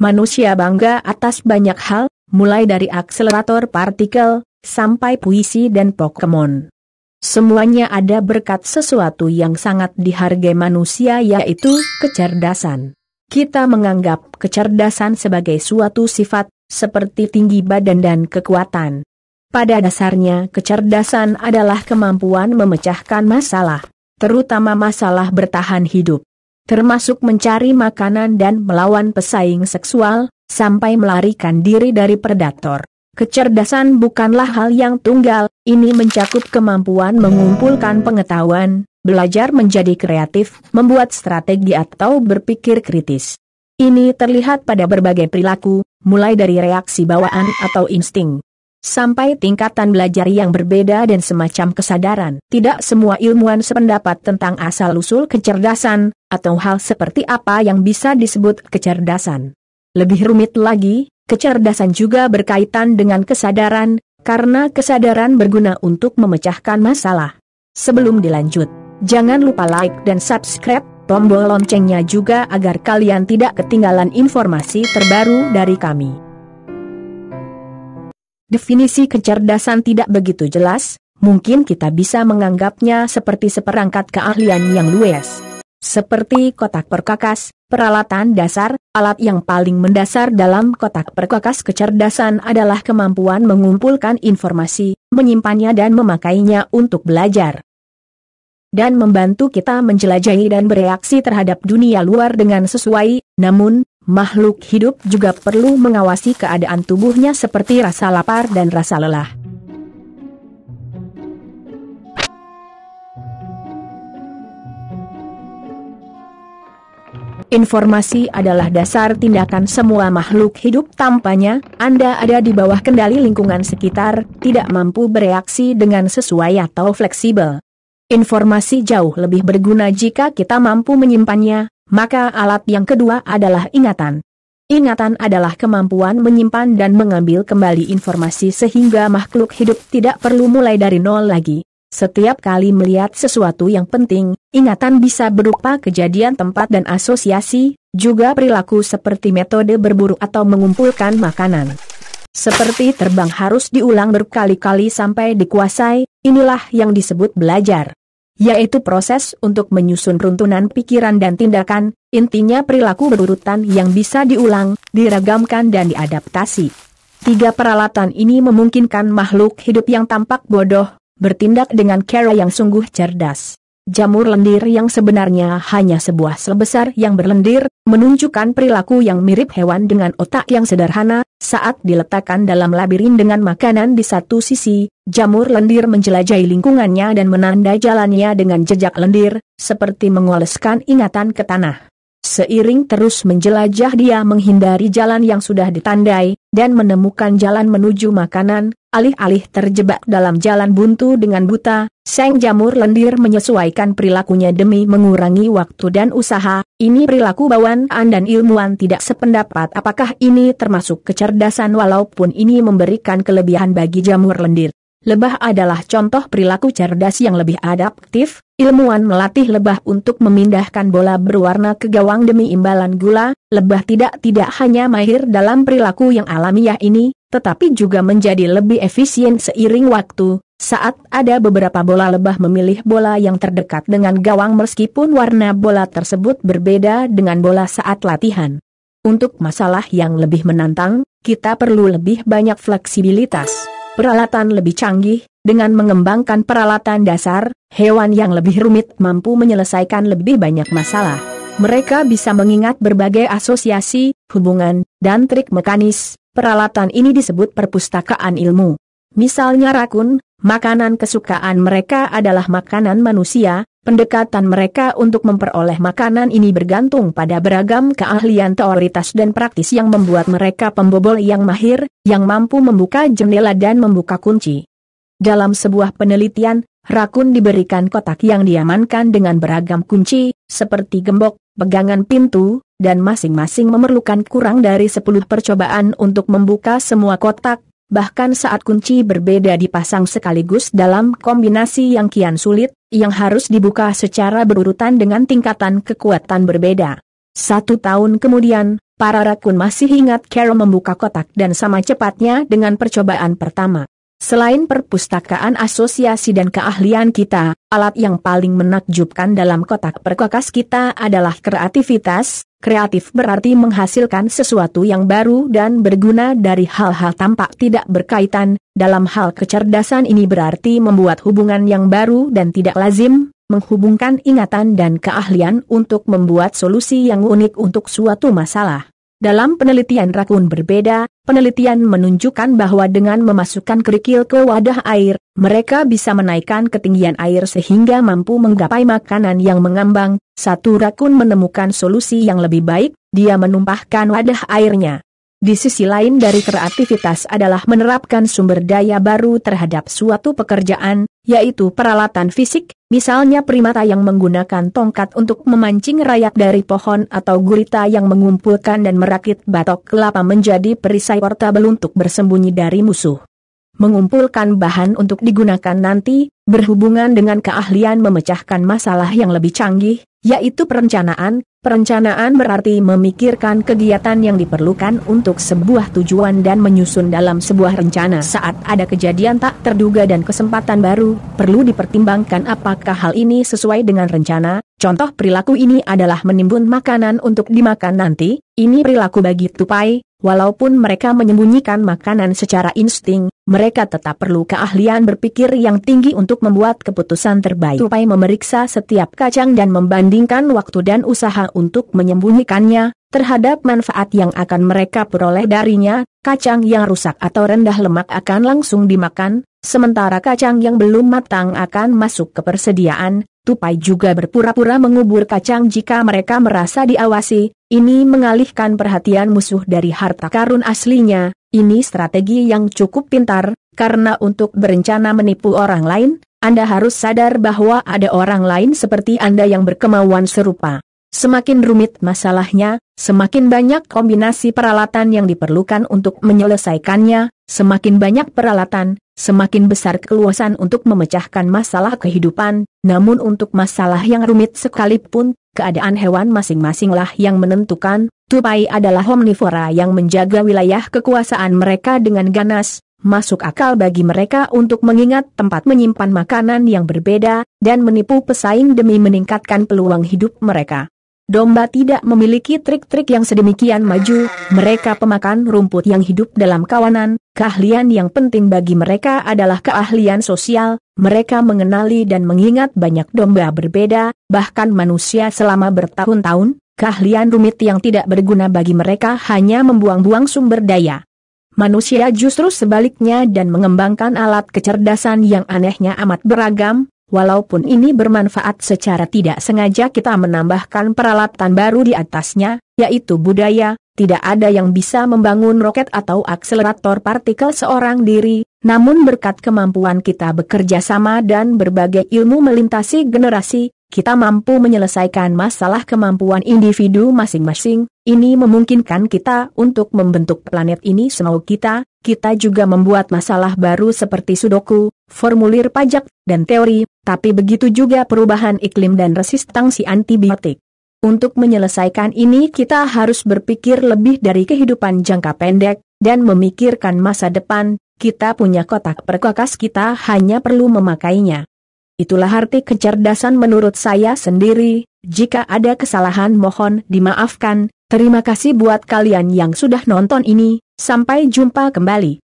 Manusia bangga atas banyak hal, mulai dari akselerator partikel, sampai puisi dan Pokemon. Semuanya ada berkat sesuatu yang sangat dihargai manusia yaitu kecerdasan. Kita menganggap kecerdasan sebagai suatu sifat, seperti tinggi badan dan kekuatan. Pada dasarnya kecerdasan adalah kemampuan memecahkan masalah, terutama masalah bertahan hidup termasuk mencari makanan dan melawan pesaing seksual, sampai melarikan diri dari predator. Kecerdasan bukanlah hal yang tunggal, ini mencakup kemampuan mengumpulkan pengetahuan, belajar menjadi kreatif, membuat strategi atau berpikir kritis. Ini terlihat pada berbagai perilaku, mulai dari reaksi bawaan atau insting sampai tingkatan belajar yang berbeda dan semacam kesadaran. Tidak semua ilmuwan sependapat tentang asal-usul kecerdasan, atau hal seperti apa yang bisa disebut kecerdasan. Lebih rumit lagi, kecerdasan juga berkaitan dengan kesadaran, karena kesadaran berguna untuk memecahkan masalah. Sebelum dilanjut, jangan lupa like dan subscribe, tombol loncengnya juga agar kalian tidak ketinggalan informasi terbaru dari kami. Definisi kecerdasan tidak begitu jelas, mungkin kita bisa menganggapnya seperti seperangkat keahlian yang luas. Seperti kotak perkakas, peralatan dasar, alat yang paling mendasar dalam kotak perkakas kecerdasan adalah kemampuan mengumpulkan informasi, menyimpannya dan memakainya untuk belajar dan membantu kita menjelajahi dan bereaksi terhadap dunia luar dengan sesuai, namun, makhluk hidup juga perlu mengawasi keadaan tubuhnya seperti rasa lapar dan rasa lelah. Informasi adalah dasar tindakan semua makhluk hidup tampaknya, Anda ada di bawah kendali lingkungan sekitar, tidak mampu bereaksi dengan sesuai atau fleksibel. Informasi jauh lebih berguna jika kita mampu menyimpannya, maka alat yang kedua adalah ingatan. Ingatan adalah kemampuan menyimpan dan mengambil kembali informasi sehingga makhluk hidup tidak perlu mulai dari nol lagi. Setiap kali melihat sesuatu yang penting, ingatan bisa berupa kejadian tempat dan asosiasi, juga perilaku seperti metode berburu atau mengumpulkan makanan. Seperti terbang harus diulang berkali-kali sampai dikuasai, inilah yang disebut belajar. Yaitu proses untuk menyusun runtunan pikiran dan tindakan, intinya perilaku berurutan yang bisa diulang, diragamkan dan diadaptasi. Tiga peralatan ini memungkinkan makhluk hidup yang tampak bodoh, bertindak dengan cara yang sungguh cerdas. Jamur lendir yang sebenarnya hanya sebuah sel besar yang berlendir, menunjukkan perilaku yang mirip hewan dengan otak yang sederhana, saat diletakkan dalam labirin dengan makanan di satu sisi, jamur lendir menjelajahi lingkungannya dan menandai jalannya dengan jejak lendir, seperti mengoleskan ingatan ke tanah. Seiring terus menjelajah dia menghindari jalan yang sudah ditandai, dan menemukan jalan menuju makanan, alih-alih terjebak dalam jalan buntu dengan buta, Seng Jamur Lendir menyesuaikan perilakunya demi mengurangi waktu dan usaha, ini perilaku bawaan dan ilmuwan tidak sependapat apakah ini termasuk kecerdasan walaupun ini memberikan kelebihan bagi Jamur Lendir. Lebah adalah contoh perilaku cerdas yang lebih adaptif, ilmuwan melatih lebah untuk memindahkan bola berwarna ke gawang demi imbalan gula, lebah tidak-tidak hanya mahir dalam perilaku yang alamiah ini, tetapi juga menjadi lebih efisien seiring waktu, saat ada beberapa bola lebah memilih bola yang terdekat dengan gawang meskipun warna bola tersebut berbeda dengan bola saat latihan. Untuk masalah yang lebih menantang, kita perlu lebih banyak fleksibilitas. Peralatan lebih canggih, dengan mengembangkan peralatan dasar, hewan yang lebih rumit mampu menyelesaikan lebih banyak masalah. Mereka bisa mengingat berbagai asosiasi, hubungan, dan trik mekanis. Peralatan ini disebut perpustakaan ilmu. Misalnya rakun, makanan kesukaan mereka adalah makanan manusia, Pendekatan mereka untuk memperoleh makanan ini bergantung pada beragam keahlian teoritas dan praktis yang membuat mereka pembobol yang mahir, yang mampu membuka jendela dan membuka kunci. Dalam sebuah penelitian, rakun diberikan kotak yang diamankan dengan beragam kunci, seperti gembok, pegangan pintu, dan masing-masing memerlukan kurang dari 10 percobaan untuk membuka semua kotak, bahkan saat kunci berbeda dipasang sekaligus dalam kombinasi yang kian sulit, yang harus dibuka secara berurutan dengan tingkatan kekuatan berbeda. Satu tahun kemudian, para rakun masih ingat Carol membuka kotak dan sama cepatnya dengan percobaan pertama. Selain perpustakaan asosiasi dan keahlian kita, alat yang paling menakjubkan dalam kotak perkakas kita adalah kreativitas. Kreatif berarti menghasilkan sesuatu yang baru dan berguna dari hal-hal tampak tidak berkaitan. Dalam hal kecerdasan ini berarti membuat hubungan yang baru dan tidak lazim, menghubungkan ingatan dan keahlian untuk membuat solusi yang unik untuk suatu masalah. Dalam penelitian rakun berbeda, penelitian menunjukkan bahwa dengan memasukkan kerikil ke wadah air, mereka bisa menaikkan ketinggian air sehingga mampu menggapai makanan yang mengambang. Satu rakun menemukan solusi yang lebih baik, dia menumpahkan wadah airnya. Di sisi lain dari kreativitas adalah menerapkan sumber daya baru terhadap suatu pekerjaan, yaitu peralatan fisik, misalnya primata yang menggunakan tongkat untuk memancing rayap dari pohon atau gurita yang mengumpulkan dan merakit batok kelapa menjadi perisai portable untuk bersembunyi dari musuh mengumpulkan bahan untuk digunakan nanti, berhubungan dengan keahlian memecahkan masalah yang lebih canggih, yaitu perencanaan. Perencanaan berarti memikirkan kegiatan yang diperlukan untuk sebuah tujuan dan menyusun dalam sebuah rencana. Saat ada kejadian tak terduga dan kesempatan baru, perlu dipertimbangkan apakah hal ini sesuai dengan rencana. Contoh perilaku ini adalah menimbun makanan untuk dimakan nanti. Ini perilaku bagi tupai, walaupun mereka menyembunyikan makanan secara insting, mereka tetap perlu keahlian berpikir yang tinggi untuk membuat keputusan terbaik. Tupai memeriksa setiap kacang dan membandingkan waktu dan usaha untuk menyembunyikannya, terhadap manfaat yang akan mereka peroleh darinya, kacang yang rusak atau rendah lemak akan langsung dimakan, Sementara kacang yang belum matang akan masuk ke persediaan, tupai juga berpura-pura mengubur kacang jika mereka merasa diawasi, ini mengalihkan perhatian musuh dari harta karun aslinya, ini strategi yang cukup pintar, karena untuk berencana menipu orang lain, Anda harus sadar bahwa ada orang lain seperti Anda yang berkemauan serupa. Semakin rumit masalahnya, semakin banyak kombinasi peralatan yang diperlukan untuk menyelesaikannya, semakin banyak peralatan, semakin besar keluasan untuk memecahkan masalah kehidupan, namun untuk masalah yang rumit sekalipun, keadaan hewan masing-masinglah yang menentukan, tupai adalah omnivora yang menjaga wilayah kekuasaan mereka dengan ganas, masuk akal bagi mereka untuk mengingat tempat menyimpan makanan yang berbeda, dan menipu pesaing demi meningkatkan peluang hidup mereka. Domba tidak memiliki trik-trik yang sedemikian maju, mereka pemakan rumput yang hidup dalam kawanan, Keahlian yang penting bagi mereka adalah keahlian sosial, mereka mengenali dan mengingat banyak domba berbeda, bahkan manusia selama bertahun-tahun, keahlian rumit yang tidak berguna bagi mereka hanya membuang-buang sumber daya. Manusia justru sebaliknya dan mengembangkan alat kecerdasan yang anehnya amat beragam, Walaupun ini bermanfaat secara tidak sengaja kita menambahkan peralatan baru di atasnya, yaitu budaya, tidak ada yang bisa membangun roket atau akselerator partikel seorang diri, namun berkat kemampuan kita bekerja sama dan berbagai ilmu melintasi generasi, kita mampu menyelesaikan masalah kemampuan individu masing-masing, ini memungkinkan kita untuk membentuk planet ini semau kita, kita juga membuat masalah baru seperti sudoku, formulir pajak, dan teori, tapi begitu juga perubahan iklim dan resistensi antibiotik. Untuk menyelesaikan ini kita harus berpikir lebih dari kehidupan jangka pendek, dan memikirkan masa depan, kita punya kotak perkakas kita hanya perlu memakainya. Itulah arti kecerdasan menurut saya sendiri, jika ada kesalahan mohon dimaafkan, Terima kasih buat kalian yang sudah nonton ini, sampai jumpa kembali.